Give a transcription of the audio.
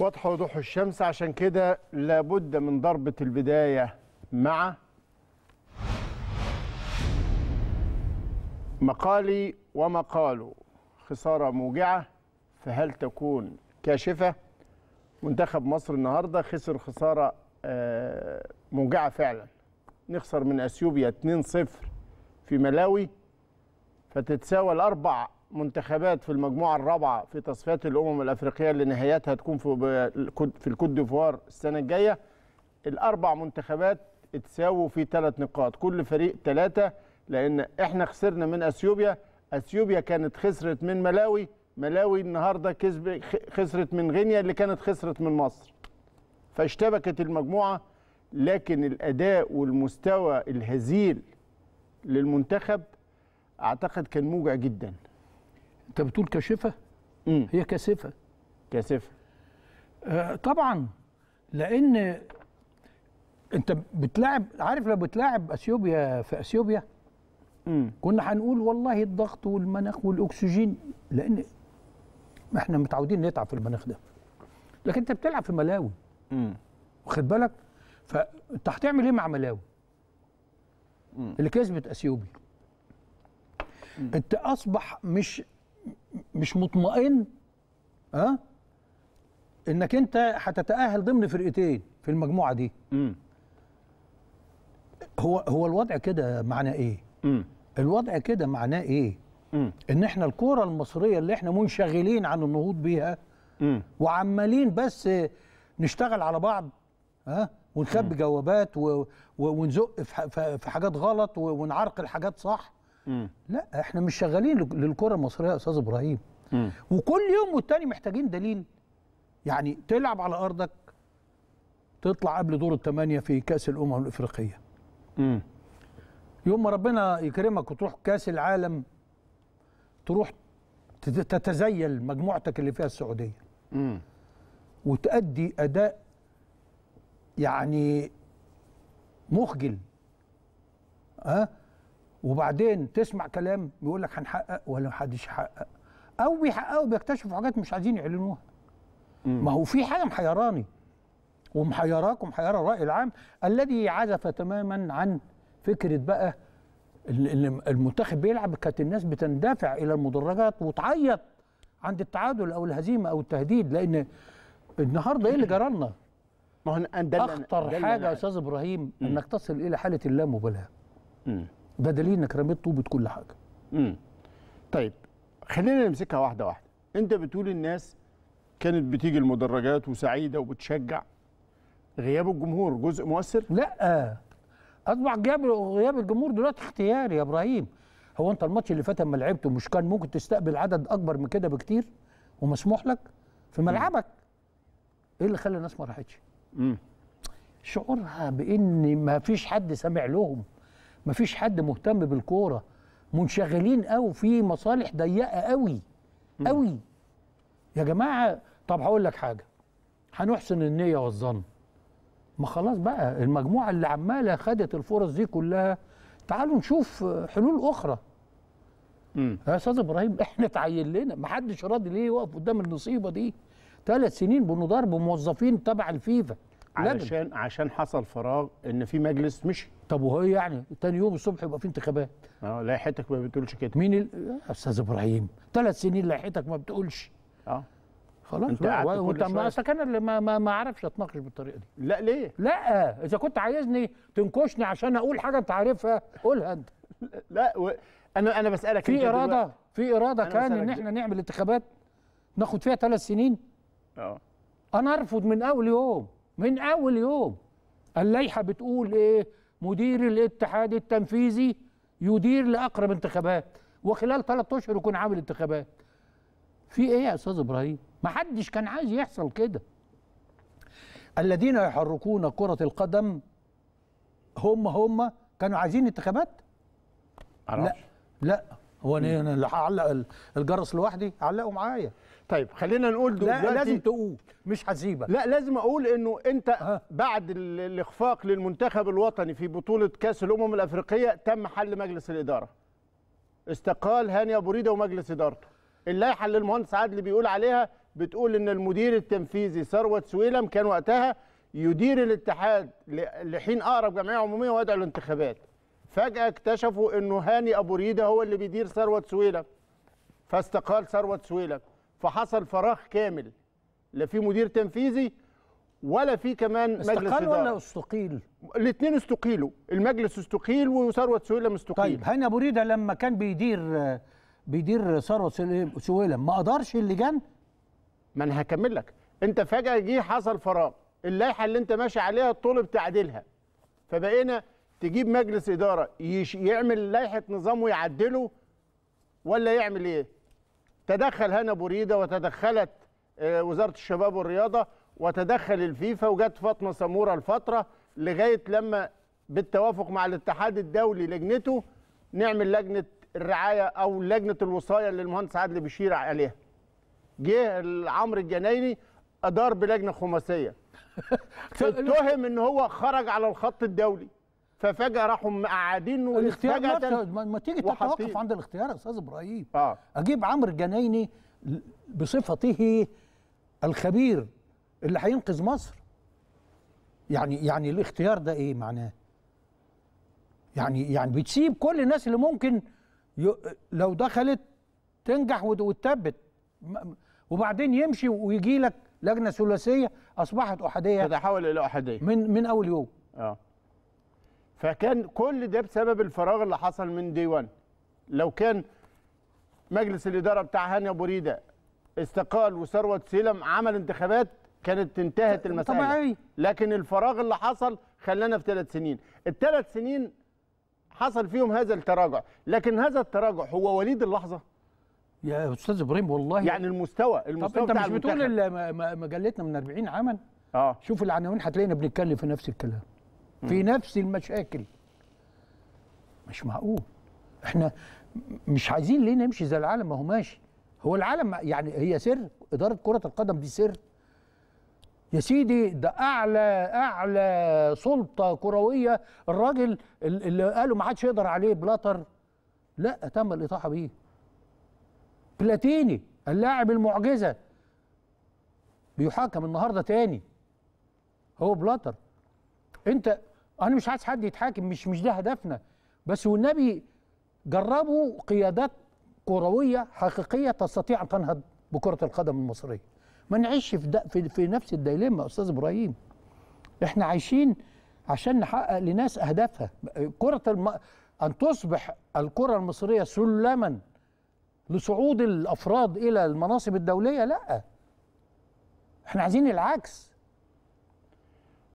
واضحه وضوح الشمس عشان كده لابد من ضربه البدايه مع مقالي ومقاله خساره موجعه فهل تكون كاشفه منتخب مصر النهارده خسر خساره آه، موجعه فعلا نخسر من اثيوبيا 2-0 في ملاوي فتتساوى الاربع منتخبات في المجموعه الرابعه في تصفيات الامم الافريقيه اللي نهايتها تكون في في الكوت ديفوار السنه الجايه الاربع منتخبات اتساووا في ثلاث نقاط كل فريق ثلاثه لان احنا خسرنا من اثيوبيا اثيوبيا كانت خسرت من ملاوي ملاوي النهارده كسب خسرت من غينيا اللي كانت خسرت من مصر فاشتبكت المجموعه لكن الاداء والمستوى الهزيل للمنتخب اعتقد كان موجع جدا انت بتقول كاشفه هي كاسفه كاسفه آه طبعا لان انت بتلاعب عارف لو بتلاعب اثيوبيا في اثيوبيا مم. كنا هنقول والله الضغط والمناخ والاكسجين لان احنا متعودين نتعب في المناخ ده لكن انت بتلعب في ملاوي امم واخد بالك فانت هتعمل ايه مع ملاوي مم. اللي كسبت اثيوبيا انت اصبح مش مش مطمئن ها أه؟ انك انت هتتاهل ضمن فرقتين في المجموعه دي مم. هو هو الوضع كده معناه ايه مم. الوضع كده معناه ايه مم. ان احنا الكوره المصريه اللي احنا منشغلين عن النهوض بيها مم. وعمالين بس نشتغل على بعض ها أه؟ ونخبي جوابات و... و... ونزق في, حاجات غلط و... ونعرقل حاجات صح مم. لا احنا مش شغالين للكره المصريه يا استاذ ابراهيم وكل يوم والتاني محتاجين دليل يعني تلعب على ارضك تطلع قبل دور الثمانيه في كاس الامم الافريقيه مم. يوم ما ربنا يكرمك وتروح كاس العالم تروح تتزيل مجموعتك اللي فيها السعوديه مم. وتأدي اداء يعني مخجل ها أه؟ وبعدين تسمع كلام يقول لك هنحقق ولا محدش يحقق او بيحققوا بيكتشفوا حاجات مش عايزين يعلنوها ما هو في حاجه محيراني ومحيراكم ومحيره الراي العام الذي عزف تماما عن فكره بقى المنتخب بيلعب كانت الناس بتندفع الى المدرجات وتعيط عند التعادل او الهزيمه او التهديد لان النهارده ايه اللي جرى لنا؟ ما هو اخطر دلنا حاجه يا استاذ ابراهيم م. انك تصل الى حاله اللامبالاه ده دليل انك رميت طوبه كل حاجه. م. طيب خلينا نمسكها واحده واحده انت بتقول الناس كانت بتيجي المدرجات وسعيده وبتشجع غياب الجمهور جزء مؤثر لا أطبع غياب غياب الجمهور دلوقتي اختياري يا ابراهيم هو انت الماتش اللي فات اما لعبته مش كان ممكن تستقبل عدد اكبر من كده بكتير ومسموح لك في ملعبك ايه اللي خلى الناس ما راحتش شعورها بان ما فيش حد سامع لهم ما فيش حد مهتم بالكوره منشغلين قوي في مصالح ضيقه قوي قوي يا جماعه طب هقول لك حاجه هنحسن النيه والظن ما خلاص بقى المجموعه اللي عماله خدت الفرص دي كلها تعالوا نشوف حلول اخرى يا استاذ ابراهيم احنا اتعين لنا ما حدش راضي ليه يقف قدام المصيبه دي ثلاث سنين بنضرب موظفين تبع الفيفا علشان ندم. عشان حصل فراغ ان في مجلس مشي طب وهو يعني تاني يوم الصبح يبقى في انتخابات اه لائحتك ما بتقولش كده مين ال... استاذ ابراهيم ثلاث سنين لائحتك ما بتقولش اه خلاص انت وانت ما كان اللي ما ما, ما عرفش اتناقش بالطريقه دي لا ليه لا اذا كنت عايزني تنكشني عشان اقول حاجه انت عارفها قولها انت لا و... انا انا بسالك في اراده في اراده كان ان احنا نعمل انتخابات ناخد فيها ثلاث سنين اه انا ارفض من اول يوم من اول يوم اللائحه بتقول ايه مدير الاتحاد التنفيذي يدير لاقرب انتخابات وخلال ثلاث اشهر يكون عامل انتخابات في ايه يا استاذ ابراهيم ما حدش كان عايز يحصل كده الذين يحركون كره القدم هم هم كانوا عايزين انتخابات لا لا هو انا اللي هعلق الجرس لوحدي علقه معايا طيب خلينا نقول دلوقتي لا لازم تقول مش هسيبك لا لازم اقول انه انت ها. بعد الاخفاق للمنتخب الوطني في بطوله كاس الامم الافريقيه تم حل مجلس الاداره استقال هاني ابو ريده ومجلس ادارته اللائحه اللي المهندس عادل بيقول عليها بتقول ان المدير التنفيذي ثروت سويلم كان وقتها يدير الاتحاد لحين اقرب جمعيه عموميه وادعو الانتخابات فجأة اكتشفوا انه هاني ابو ريدة هو اللي بيدير ثروت سويلة فاستقال ثروت سويلة فحصل فراغ كامل لا في مدير تنفيذي ولا في كمان مجلس اداره استقال ولا استقيل؟ الاثنين استقيلوا، المجلس استقيل وثروت سويلة مستقيل طيب هاني ابو ريده لما كان بيدير بيدير ثروت سويلة ما ادارش اللجان؟ ما انا هكمل لك، انت فجأة جه حصل فراغ، اللائحة اللي انت ماشي عليها طلب تعديلها فبقينا تجيب مجلس اداره يعمل لائحه نظام ويعدله ولا يعمل ايه؟ تدخل هنا بوريده وتدخلت آه، وزاره الشباب والرياضه وتدخل الفيفا وجت فاطمه سموره الفتره لغايه لما بالتوافق مع الاتحاد الدولي لجنته نعمل لجنه الرعايه او لجنه الوصايه اللي المهندس عادل بيشير عليها. جه عمرو الجنايني ادار بلجنه خماسيه اتهم ان هو خرج على الخط الدولي ففجاه راحوا قاعدين الاختيار ما تيجي تتوقف عند الاختيار يا استاذ ابراهيم آه. اجيب عمرو الجنايني بصفته الخبير اللي هينقذ مصر يعني يعني الاختيار ده ايه معناه يعني يعني بتسيب كل الناس اللي ممكن ي... لو دخلت تنجح وتثبت وبعدين يمشي ويجي لك لجنه ثلاثيه اصبحت احاديه تتحول الى احاديه من من اول يوم اه فكان كل ده بسبب الفراغ اللي حصل من دي 1 لو كان مجلس الاداره بتاع هاني ابو ريده استقال وثروت سيلم عمل انتخابات كانت انتهت المساله طبيعي لكن الفراغ اللي حصل خلانا في ثلاث سنين الثلاث سنين حصل فيهم هذا التراجع لكن هذا التراجع هو وليد اللحظه يا استاذ ابراهيم والله يعني المستوى المستوى طب انت مش بتقول مجلتنا من 40 عاما اه شوف العناوين هتلاقينا بنتكلم في نفس الكلام في نفس المشاكل مش معقول احنا مش عايزين ليه نمشي زي العالم ما هو ماشي هو العالم يعني هي سر اداره كره القدم دي سر يا سيدي ده اعلى اعلى سلطه كرويه الراجل اللي قالوا ما حدش يقدر عليه بلاتر لا تم الاطاحه بيه بلاتيني اللاعب المعجزه بيحاكم النهارده تاني هو بلاتر انت انا مش عايز حد يتحاكم مش مش ده هدفنا بس والنبي جربوا قيادات كرويه حقيقيه تستطيع ان تنهض بكره القدم المصريه ما نعيش في, ده في, في نفس الديليما استاذ ابراهيم احنا عايشين عشان نحقق لناس اهدافها كره الم... ان تصبح الكره المصريه سلما لصعود الافراد الى المناصب الدوليه لا احنا عايزين العكس